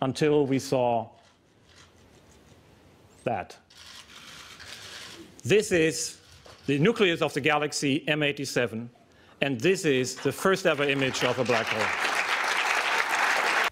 until we saw that. This is the nucleus of the galaxy M87, and this is the first ever image of a black hole.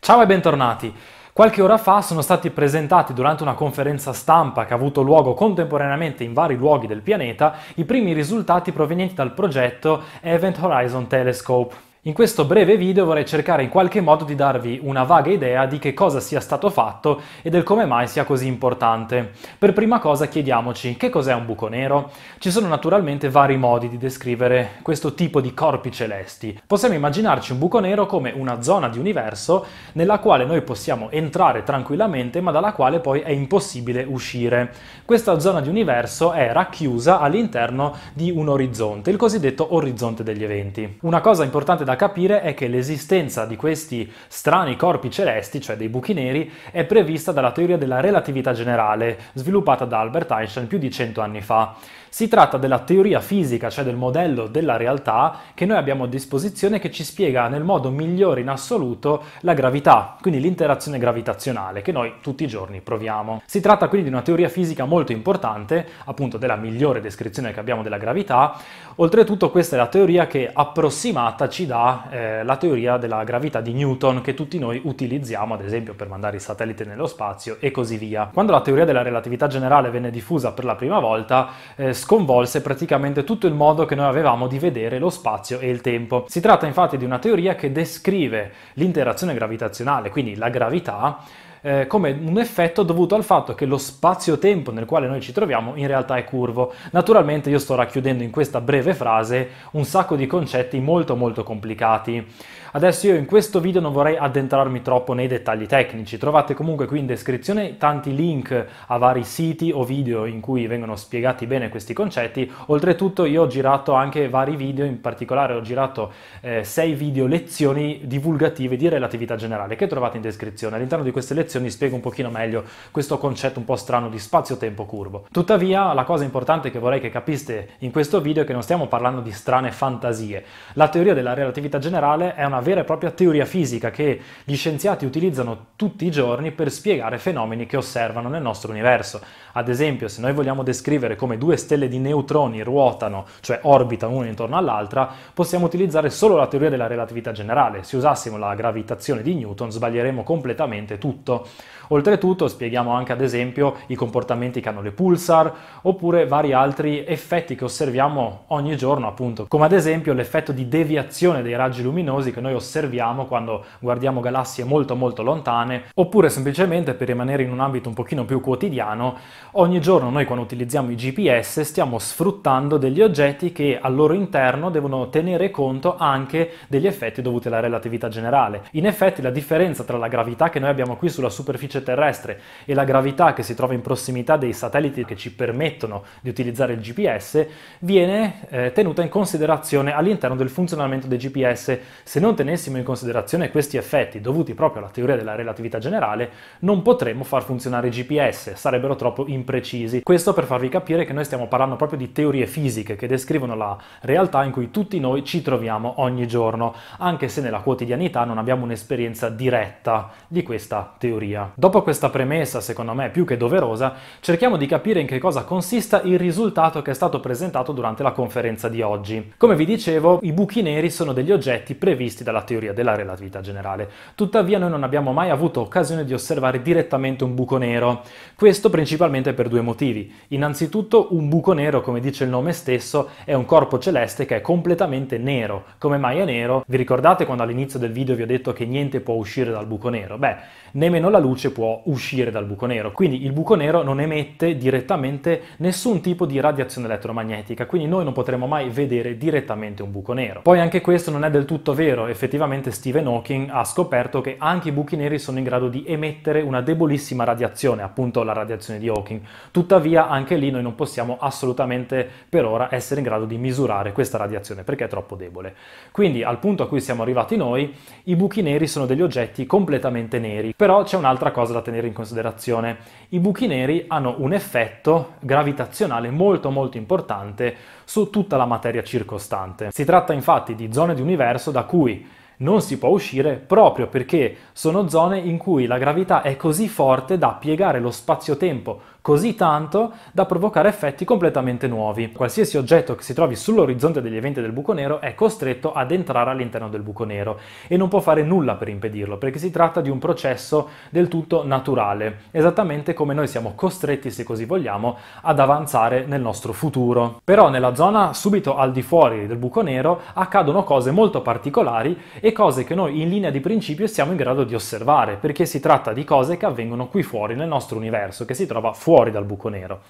Ciao e bentornati. Qualche ora fa sono stati presentati durante una conferenza stampa che ha avuto luogo contemporaneamente in vari luoghi del pianeta i primi risultati provenienti dal progetto Event Horizon Telescope. In questo breve video vorrei cercare in qualche modo di darvi una vaga idea di che cosa sia stato fatto e del come mai sia così importante. Per prima cosa chiediamoci che cos'è un buco nero? Ci sono naturalmente vari modi di descrivere questo tipo di corpi celesti. Possiamo immaginarci un buco nero come una zona di universo nella quale noi possiamo entrare tranquillamente ma dalla quale poi è impossibile uscire. Questa zona di universo è racchiusa all'interno di un orizzonte, il cosiddetto orizzonte degli eventi. Una cosa importante da capire è che l'esistenza di questi strani corpi celesti, cioè dei buchi neri, è prevista dalla teoria della relatività generale, sviluppata da Albert Einstein più di cento anni fa. Si tratta della teoria fisica, cioè del modello della realtà che noi abbiamo a disposizione che ci spiega nel modo migliore in assoluto la gravità, quindi l'interazione gravitazionale che noi tutti i giorni proviamo. Si tratta quindi di una teoria fisica molto importante, appunto della migliore descrizione che abbiamo della gravità. Oltretutto questa è la teoria che approssimata ci dà eh, la teoria della gravità di Newton che tutti noi utilizziamo ad esempio per mandare i satelliti nello spazio e così via. Quando la teoria della relatività generale venne diffusa per la prima volta eh, sconvolse praticamente tutto il modo che noi avevamo di vedere lo spazio e il tempo. Si tratta infatti di una teoria che descrive l'interazione gravitazionale, quindi la gravità, eh, come un effetto dovuto al fatto che lo spazio-tempo nel quale noi ci troviamo in realtà è curvo. Naturalmente io sto racchiudendo in questa breve frase un sacco di concetti molto molto complicati. Adesso io in questo video non vorrei addentrarmi troppo nei dettagli tecnici, trovate comunque qui in descrizione tanti link a vari siti o video in cui vengono spiegati bene questi concetti, oltretutto io ho girato anche vari video, in particolare ho girato 6 eh, video lezioni divulgative di relatività generale che trovate in descrizione. All'interno di queste lezioni direzioni spiega un pochino meglio questo concetto un po' strano di spazio-tempo curvo. Tuttavia la cosa importante che vorrei che capiste in questo video è che non stiamo parlando di strane fantasie. La teoria della relatività generale è una vera e propria teoria fisica che gli scienziati utilizzano tutti i giorni per spiegare fenomeni che osservano nel nostro universo. Ad esempio, se noi vogliamo descrivere come due stelle di neutroni ruotano, cioè orbitano una intorno all'altra, possiamo utilizzare solo la teoria della relatività generale. Se usassimo la gravitazione di Newton sbaglieremmo completamente tutto. So Oltretutto spieghiamo anche ad esempio i comportamenti che hanno le pulsar oppure vari altri effetti che osserviamo ogni giorno appunto, come ad esempio l'effetto di deviazione dei raggi luminosi che noi osserviamo quando guardiamo galassie molto molto lontane oppure semplicemente per rimanere in un ambito un pochino più quotidiano, ogni giorno noi quando utilizziamo i GPS stiamo sfruttando degli oggetti che al loro interno devono tenere conto anche degli effetti dovuti alla relatività generale. In effetti la differenza tra la gravità che noi abbiamo qui sulla superficie superficie terrestre e la gravità che si trova in prossimità dei satelliti che ci permettono di utilizzare il GPS, viene eh, tenuta in considerazione all'interno del funzionamento del GPS. Se non tenessimo in considerazione questi effetti dovuti proprio alla teoria della relatività generale, non potremmo far funzionare il GPS, sarebbero troppo imprecisi. Questo per farvi capire che noi stiamo parlando proprio di teorie fisiche che descrivono la realtà in cui tutti noi ci troviamo ogni giorno, anche se nella quotidianità non abbiamo un'esperienza diretta di questa teoria. Dopo Dopo questa premessa, secondo me più che doverosa, cerchiamo di capire in che cosa consista il risultato che è stato presentato durante la conferenza di oggi. Come vi dicevo, i buchi neri sono degli oggetti previsti dalla teoria della relatività generale. Tuttavia noi non abbiamo mai avuto occasione di osservare direttamente un buco nero. Questo principalmente per due motivi. Innanzitutto, un buco nero, come dice il nome stesso, è un corpo celeste che è completamente nero. Come mai è nero? Vi ricordate quando all'inizio del video vi ho detto che niente può uscire dal buco nero? Beh, nemmeno la luce può può uscire dal buco nero. Quindi il buco nero non emette direttamente nessun tipo di radiazione elettromagnetica, quindi noi non potremo mai vedere direttamente un buco nero. Poi anche questo non è del tutto vero, effettivamente Stephen Hawking ha scoperto che anche i buchi neri sono in grado di emettere una debolissima radiazione, appunto la radiazione di Hawking. Tuttavia anche lì noi non possiamo assolutamente per ora essere in grado di misurare questa radiazione perché è troppo debole. Quindi al punto a cui siamo arrivati noi, i buchi neri sono degli oggetti completamente neri, però c'è un'altra cosa cosa da tenere in considerazione. I buchi neri hanno un effetto gravitazionale molto molto importante su tutta la materia circostante. Si tratta infatti di zone di universo da cui non si può uscire proprio perché sono zone in cui la gravità è così forte da piegare lo spazio-tempo così tanto da provocare effetti completamente nuovi. Qualsiasi oggetto che si trovi sull'orizzonte degli eventi del buco nero è costretto ad entrare all'interno del buco nero e non può fare nulla per impedirlo, perché si tratta di un processo del tutto naturale, esattamente come noi siamo costretti, se così vogliamo, ad avanzare nel nostro futuro. Però nella zona subito al di fuori del buco nero accadono cose molto particolari e cose che noi in linea di principio siamo in grado di osservare, perché si tratta di cose che avvengono qui fuori nel nostro universo, che si trova fuori fuori dal buco nero.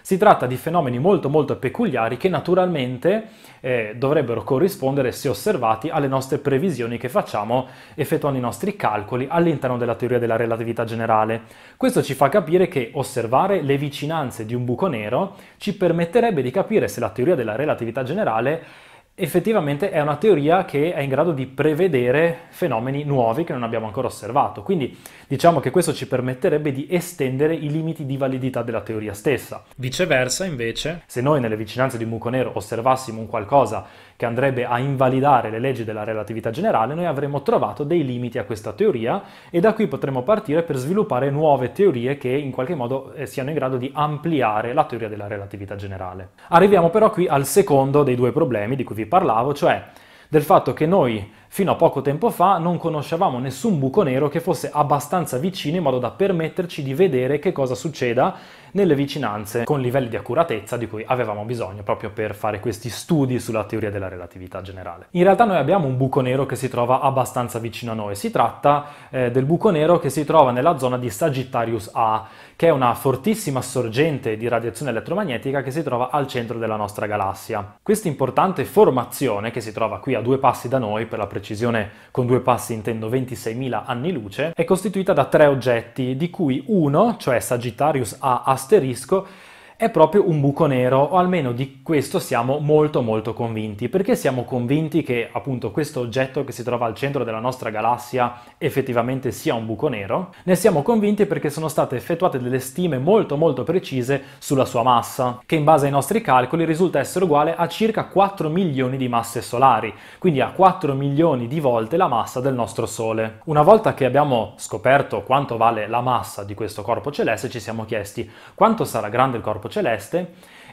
Si tratta di fenomeni molto molto peculiari che naturalmente eh, dovrebbero corrispondere, se osservati, alle nostre previsioni che facciamo effettuando i nostri calcoli all'interno della teoria della relatività generale. Questo ci fa capire che osservare le vicinanze di un buco nero ci permetterebbe di capire se la teoria della relatività generale effettivamente è una teoria che è in grado di prevedere fenomeni nuovi che non abbiamo ancora osservato. Quindi diciamo che questo ci permetterebbe di estendere i limiti di validità della teoria stessa. Viceversa, invece, se noi nelle vicinanze di un buco nero osservassimo un qualcosa che andrebbe a invalidare le leggi della relatività generale, noi avremmo trovato dei limiti a questa teoria e da qui potremmo partire per sviluppare nuove teorie che in qualche modo eh, siano in grado di ampliare la teoria della relatività generale. Arriviamo però qui al secondo dei due problemi di cui vi parlavo, cioè del fatto che noi Fino a poco tempo fa non conoscevamo nessun buco nero che fosse abbastanza vicino in modo da permetterci di vedere che cosa succeda nelle vicinanze con livelli di accuratezza di cui avevamo bisogno proprio per fare questi studi sulla teoria della relatività generale. In realtà noi abbiamo un buco nero che si trova abbastanza vicino a noi, si tratta eh, del buco nero che si trova nella zona di Sagittarius A, che è una fortissima sorgente di radiazione elettromagnetica che si trova al centro della nostra galassia. Questa importante formazione, che si trova qui a due passi da noi, per la precisione con due passi intendo 26.000 anni luce, è costituita da tre oggetti, di cui uno, cioè Sagittarius A asterisco, è proprio un buco nero, o almeno di questo siamo molto molto convinti. Perché siamo convinti che appunto questo oggetto che si trova al centro della nostra galassia effettivamente sia un buco nero? Ne siamo convinti perché sono state effettuate delle stime molto molto precise sulla sua massa, che in base ai nostri calcoli risulta essere uguale a circa 4 milioni di masse solari, quindi a 4 milioni di volte la massa del nostro Sole. Una volta che abbiamo scoperto quanto vale la massa di questo corpo celeste, ci siamo chiesti quanto sarà grande il corpo celeste celeste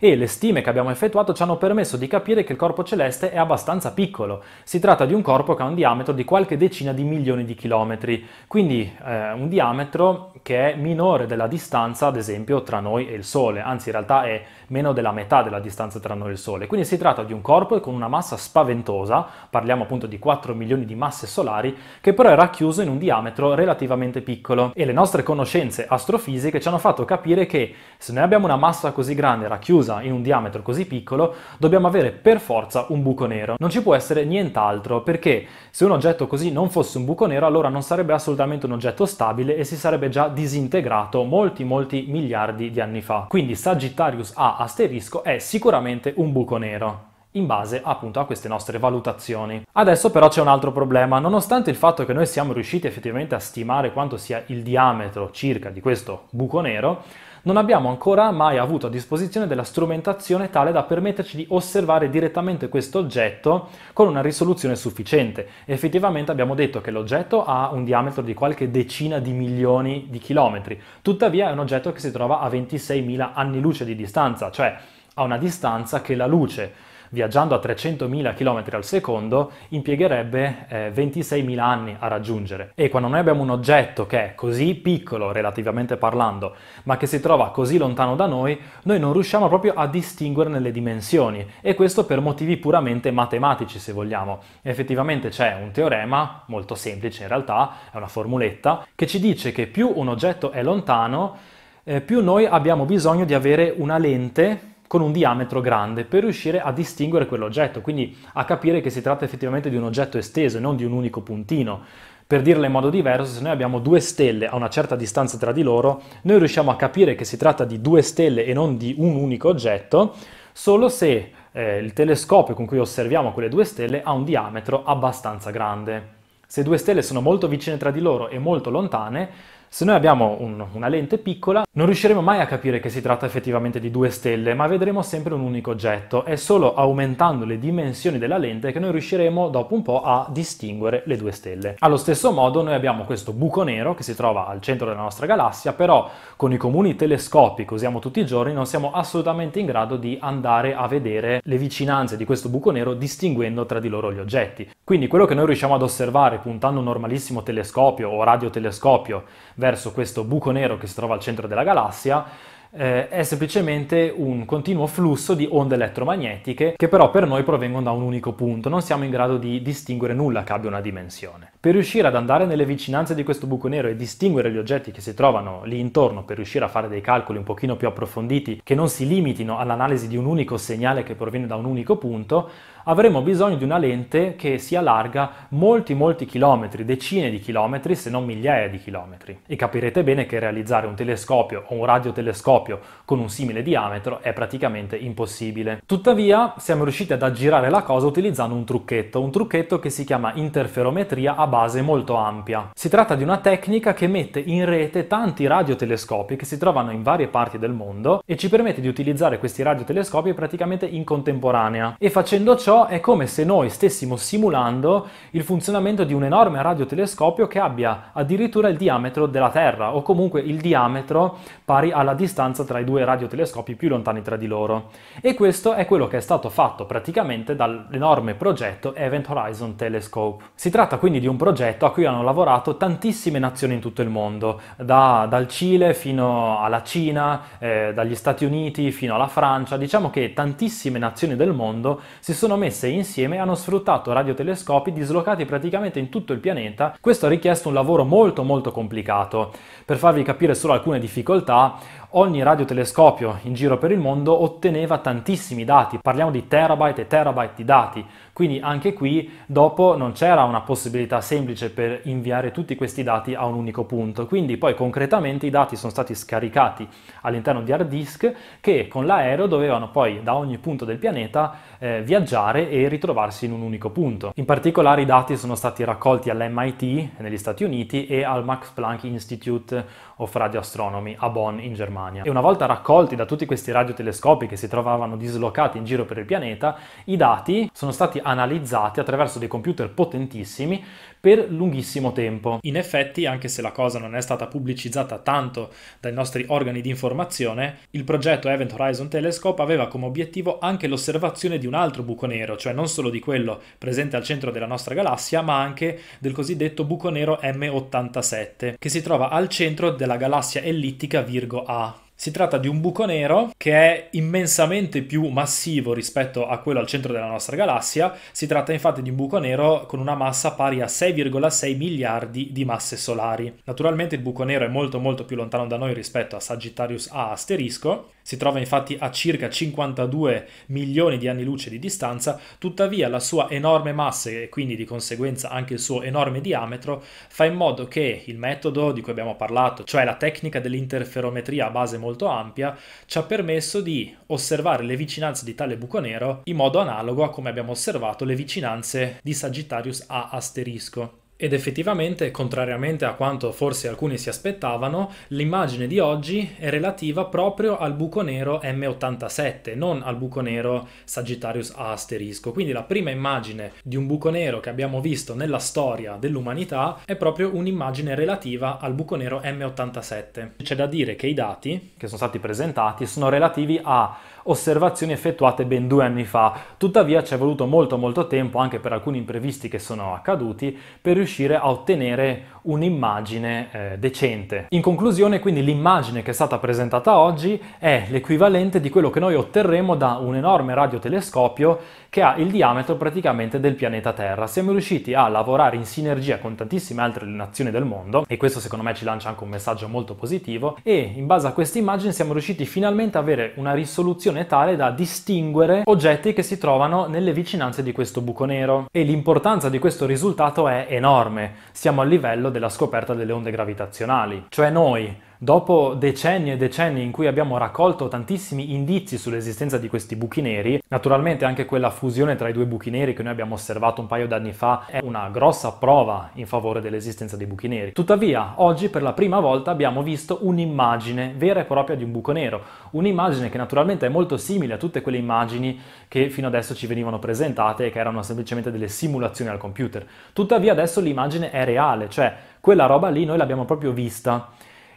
e le stime che abbiamo effettuato ci hanno permesso di capire che il corpo celeste è abbastanza piccolo. Si tratta di un corpo che ha un diametro di qualche decina di milioni di chilometri, quindi eh, un diametro che è minore della distanza, ad esempio, tra noi e il Sole, anzi in realtà è meno della metà della distanza tra noi e il Sole. Quindi si tratta di un corpo con una massa spaventosa, parliamo appunto di 4 milioni di masse solari, che però è racchiuso in un diametro relativamente piccolo. E le nostre conoscenze astrofisiche ci hanno fatto capire che se noi abbiamo una massa così grande racchiusa diffusa in un diametro così piccolo, dobbiamo avere per forza un buco nero. Non ci può essere nient'altro, perché se un oggetto così non fosse un buco nero, allora non sarebbe assolutamente un oggetto stabile e si sarebbe già disintegrato molti molti miliardi di anni fa. Quindi Sagittarius A asterisco è sicuramente un buco nero in base appunto a queste nostre valutazioni. Adesso però c'è un altro problema, nonostante il fatto che noi siamo riusciti effettivamente a stimare quanto sia il diametro circa di questo buco nero, non abbiamo ancora mai avuto a disposizione della strumentazione tale da permetterci di osservare direttamente questo oggetto con una risoluzione sufficiente. Effettivamente abbiamo detto che l'oggetto ha un diametro di qualche decina di milioni di chilometri, tuttavia è un oggetto che si trova a 26.000 anni luce di distanza, cioè a una distanza che la luce viaggiando a 300.000 km al secondo, impiegherebbe eh, 26.000 anni a raggiungere. E quando noi abbiamo un oggetto che è così piccolo, relativamente parlando, ma che si trova così lontano da noi, noi non riusciamo proprio a distinguerne le dimensioni, e questo per motivi puramente matematici, se vogliamo. Effettivamente c'è un teorema, molto semplice in realtà, è una formuletta, che ci dice che più un oggetto è lontano, eh, più noi abbiamo bisogno di avere una lente con un diametro grande per riuscire a distinguere quell'oggetto, quindi a capire che si tratta effettivamente di un oggetto esteso e non di un unico puntino. Per dirla in modo diverso, se noi abbiamo due stelle a una certa distanza tra di loro, noi riusciamo a capire che si tratta di due stelle e non di un unico oggetto, solo se eh, il telescopio con cui osserviamo quelle due stelle ha un diametro abbastanza grande. Se due stelle sono molto vicine tra di loro e molto lontane, se noi abbiamo un, una lente piccola, non riusciremo mai a capire che si tratta effettivamente di due stelle, ma vedremo sempre un unico oggetto. È solo aumentando le dimensioni della lente che noi riusciremo dopo un po' a distinguere le due stelle. Allo stesso modo noi abbiamo questo buco nero che si trova al centro della nostra galassia, però con i comuni telescopi che usiamo tutti i giorni non siamo assolutamente in grado di andare a vedere le vicinanze di questo buco nero distinguendo tra di loro gli oggetti. Quindi quello che noi riusciamo ad osservare puntando un normalissimo telescopio o radiotelescopio verso questo buco nero che si trova al centro della della galassia eh, è semplicemente un continuo flusso di onde elettromagnetiche che però per noi provengono da un unico punto, non siamo in grado di distinguere nulla che abbia una dimensione. Per riuscire ad andare nelle vicinanze di questo buco nero e distinguere gli oggetti che si trovano lì intorno, per riuscire a fare dei calcoli un pochino più approfonditi, che non si limitino all'analisi di un unico segnale che proviene da un unico punto, avremo bisogno di una lente che si allarga molti molti chilometri, decine di chilometri, se non migliaia di chilometri. E capirete bene che realizzare un telescopio o un radiotelescopio con un simile diametro è praticamente impossibile. Tuttavia, siamo riusciti ad aggirare la cosa utilizzando un trucchetto, un trucchetto che si chiama interferometria a base molto ampia. Si tratta di una tecnica che mette in rete tanti radiotelescopi che si trovano in varie parti del mondo e ci permette di utilizzare questi radiotelescopi praticamente in contemporanea. E facendo ciò è come se noi stessimo simulando il funzionamento di un enorme radiotelescopio che abbia addirittura il diametro della Terra o comunque il diametro pari alla distanza tra i due radiotelescopi più lontani tra di loro. E questo è quello che è stato fatto praticamente dall'enorme progetto Event Horizon Telescope. Si tratta quindi di un progetto a cui hanno lavorato tantissime nazioni in tutto il mondo, da, dal Cile fino alla Cina, eh, dagli Stati Uniti fino alla Francia, diciamo che tantissime nazioni del mondo si sono messe insieme e hanno sfruttato radiotelescopi dislocati praticamente in tutto il pianeta. Questo ha richiesto un lavoro molto molto complicato. Per farvi capire solo alcune difficoltà, ogni radiotelescopio in giro per il mondo otteneva tantissimi dati, parliamo di terabyte e terabyte di dati, quindi anche qui dopo non c'era una possibilità semplice per inviare tutti questi dati a un unico punto, quindi poi concretamente i dati sono stati scaricati all'interno di hard disk che con l'aereo dovevano poi da ogni punto del pianeta eh, viaggiare e ritrovarsi in un unico punto. In particolare i dati sono stati raccolti all'MIT negli Stati Uniti e al Max Planck Institute of radioastronomi a Bonn in Germania. E una volta raccolti da tutti questi radiotelescopi che si trovavano dislocati in giro per il pianeta, i dati sono stati analizzati attraverso dei computer potentissimi per lunghissimo tempo. In effetti, anche se la cosa non è stata pubblicizzata tanto dai nostri organi di informazione, il progetto Event Horizon Telescope aveva come obiettivo anche l'osservazione di un altro buco nero, cioè non solo di quello presente al centro della nostra galassia, ma anche del cosiddetto buco nero M87, che si trova al centro della la galassia ellittica Virgo A. Si tratta di un buco nero che è immensamente più massivo rispetto a quello al centro della nostra galassia. Si tratta infatti di un buco nero con una massa pari a 6,6 miliardi di masse solari. Naturalmente il buco nero è molto molto più lontano da noi rispetto a Sagittarius A asterisco. Si trova infatti a circa 52 milioni di anni luce di distanza, tuttavia la sua enorme massa e quindi di conseguenza anche il suo enorme diametro fa in modo che il metodo di cui abbiamo parlato, cioè la tecnica dell'interferometria a base molto molto ampia, ci ha permesso di osservare le vicinanze di tale buco nero in modo analogo a come abbiamo osservato le vicinanze di Sagittarius A asterisco. Ed effettivamente, contrariamente a quanto forse alcuni si aspettavano, l'immagine di oggi è relativa proprio al buco nero M87, non al buco nero Sagittarius A asterisco. Quindi la prima immagine di un buco nero che abbiamo visto nella storia dell'umanità è proprio un'immagine relativa al buco nero M87. C'è da dire che i dati che sono stati presentati sono relativi a osservazioni effettuate ben due anni fa. Tuttavia ci è voluto molto molto tempo, anche per alcuni imprevisti che sono accaduti, per riuscire a ottenere un'immagine eh, decente. In conclusione, quindi l'immagine che è stata presentata oggi è l'equivalente di quello che noi otterremo da un enorme radiotelescopio che ha il diametro praticamente del pianeta Terra. Siamo riusciti a lavorare in sinergia con tantissime altre nazioni del mondo e questo secondo me ci lancia anche un messaggio molto positivo e in base a questa immagine siamo riusciti finalmente ad avere una risoluzione tale da distinguere oggetti che si trovano nelle vicinanze di questo buco nero e l'importanza di questo risultato è enorme. Siamo a livello della scoperta delle onde gravitazionali. Cioè noi Dopo decenni e decenni in cui abbiamo raccolto tantissimi indizi sull'esistenza di questi buchi neri, naturalmente anche quella fusione tra i due buchi neri che noi abbiamo osservato un paio d'anni fa è una grossa prova in favore dell'esistenza dei buchi neri. Tuttavia, oggi per la prima volta abbiamo visto un'immagine vera e propria di un buco nero, un'immagine che naturalmente è molto simile a tutte quelle immagini che fino adesso ci venivano presentate e che erano semplicemente delle simulazioni al computer. Tuttavia adesso l'immagine è reale, cioè quella roba lì noi l'abbiamo proprio vista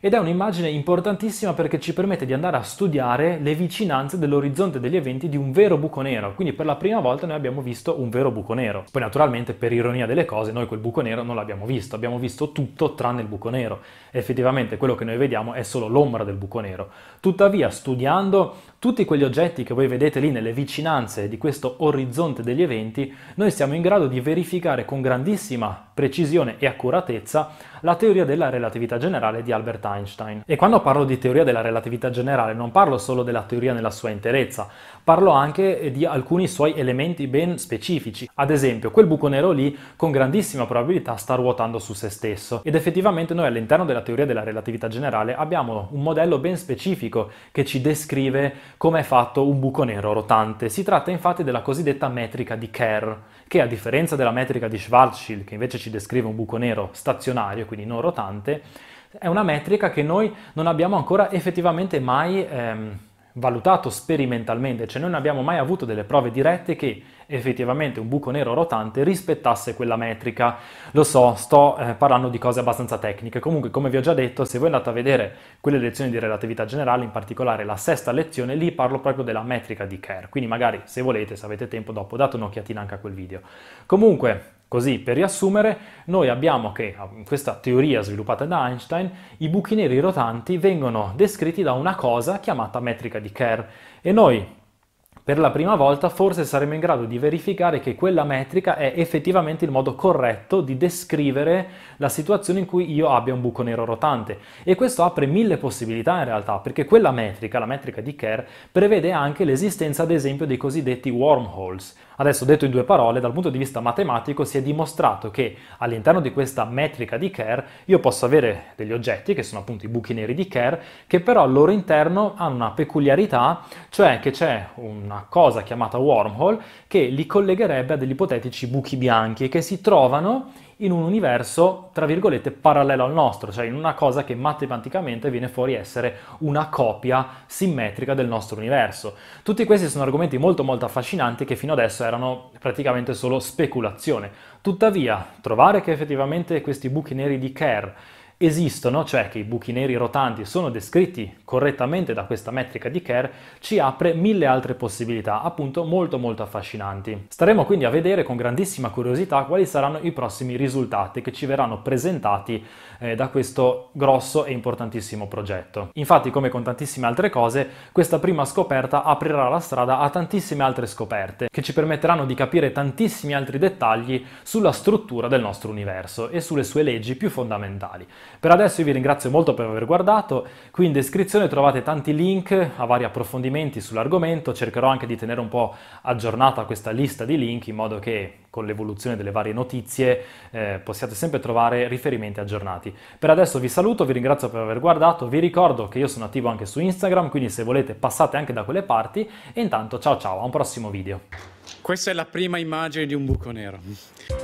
ed è un'immagine importantissima perché ci permette di andare a studiare le vicinanze dell'orizzonte degli eventi di un vero buco nero, quindi per la prima volta noi abbiamo visto un vero buco nero. Poi naturalmente per ironia delle cose noi quel buco nero non l'abbiamo visto, abbiamo visto tutto tranne il buco nero. Effettivamente quello che noi vediamo è solo l'ombra del buco nero. Tuttavia studiando tutti quegli oggetti che voi vedete lì nelle vicinanze di questo orizzonte degli eventi, noi siamo in grado di verificare con grandissima precisione e accuratezza la teoria della relatività generale di Albert Einstein. E quando parlo di teoria della relatività generale non parlo solo della teoria nella sua interezza, parlo anche di alcuni suoi elementi ben specifici. Ad esempio, quel buco nero lì con grandissima probabilità sta ruotando su se stesso ed effettivamente noi all'interno della teoria della relatività generale abbiamo un modello ben specifico che ci descrive come è fatto un buco nero rotante. Si tratta infatti della cosiddetta metrica di Kerr, che a differenza della metrica di Schwarzschild, che invece ci descrive un buco nero stazionario, quindi non rotante, è una metrica che noi non abbiamo ancora effettivamente mai ehm, valutato sperimentalmente, cioè noi non abbiamo mai avuto delle prove dirette che effettivamente un buco nero rotante rispettasse quella metrica. Lo so, sto eh, parlando di cose abbastanza tecniche, comunque come vi ho già detto, se voi andate a vedere quelle lezioni di relatività generale, in particolare la sesta lezione, lì parlo proprio della metrica di Kerr, quindi magari se volete, se avete tempo dopo, date un'occhiatina anche a quel video. Comunque, Così, per riassumere, noi abbiamo che in ah, questa teoria sviluppata da Einstein, i buchi neri rotanti vengono descritti da una cosa chiamata metrica di Kerr e noi per la prima volta forse saremo in grado di verificare che quella metrica è effettivamente il modo corretto di descrivere la situazione in cui io abbia un buco nero rotante e questo apre mille possibilità in realtà perché quella metrica, la metrica di Kerr, prevede anche l'esistenza ad esempio dei cosiddetti wormholes, Adesso detto in due parole, dal punto di vista matematico si è dimostrato che all'interno di questa metrica di Kerr io posso avere degli oggetti, che sono appunto i buchi neri di Kerr, che però al loro interno hanno una peculiarità, cioè che c'è una cosa chiamata wormhole che li collegherebbe a degli ipotetici buchi bianchi che si trovano in un universo, tra virgolette, parallelo al nostro, cioè in una cosa che matematicamente viene fuori essere una copia simmetrica del nostro universo. Tutti questi sono argomenti molto molto affascinanti che fino adesso erano praticamente solo speculazione. Tuttavia, trovare che effettivamente questi buchi neri di Kerr esistono, cioè che i buchi neri rotanti sono descritti correttamente da questa metrica di Kerr, ci apre mille altre possibilità, appunto molto molto affascinanti. Staremo quindi a vedere con grandissima curiosità quali saranno i prossimi risultati che ci verranno presentati eh, da questo grosso e importantissimo progetto. Infatti, come con tantissime altre cose, questa prima scoperta aprirà la strada a tantissime altre scoperte che ci permetteranno di capire tantissimi altri dettagli sulla struttura del nostro universo e sulle sue leggi più fondamentali. Per adesso io vi ringrazio molto per aver guardato, qui in descrizione trovate tanti link a vari approfondimenti sull'argomento, cercherò anche di tenere un po' aggiornata questa lista di link in modo che con l'evoluzione delle varie notizie eh, possiate sempre trovare riferimenti aggiornati. Per adesso vi saluto, vi ringrazio per aver guardato, vi ricordo che io sono attivo anche su Instagram, quindi se volete passate anche da quelle parti e intanto ciao ciao, a un prossimo video. Questa è la prima immagine di un buco nero.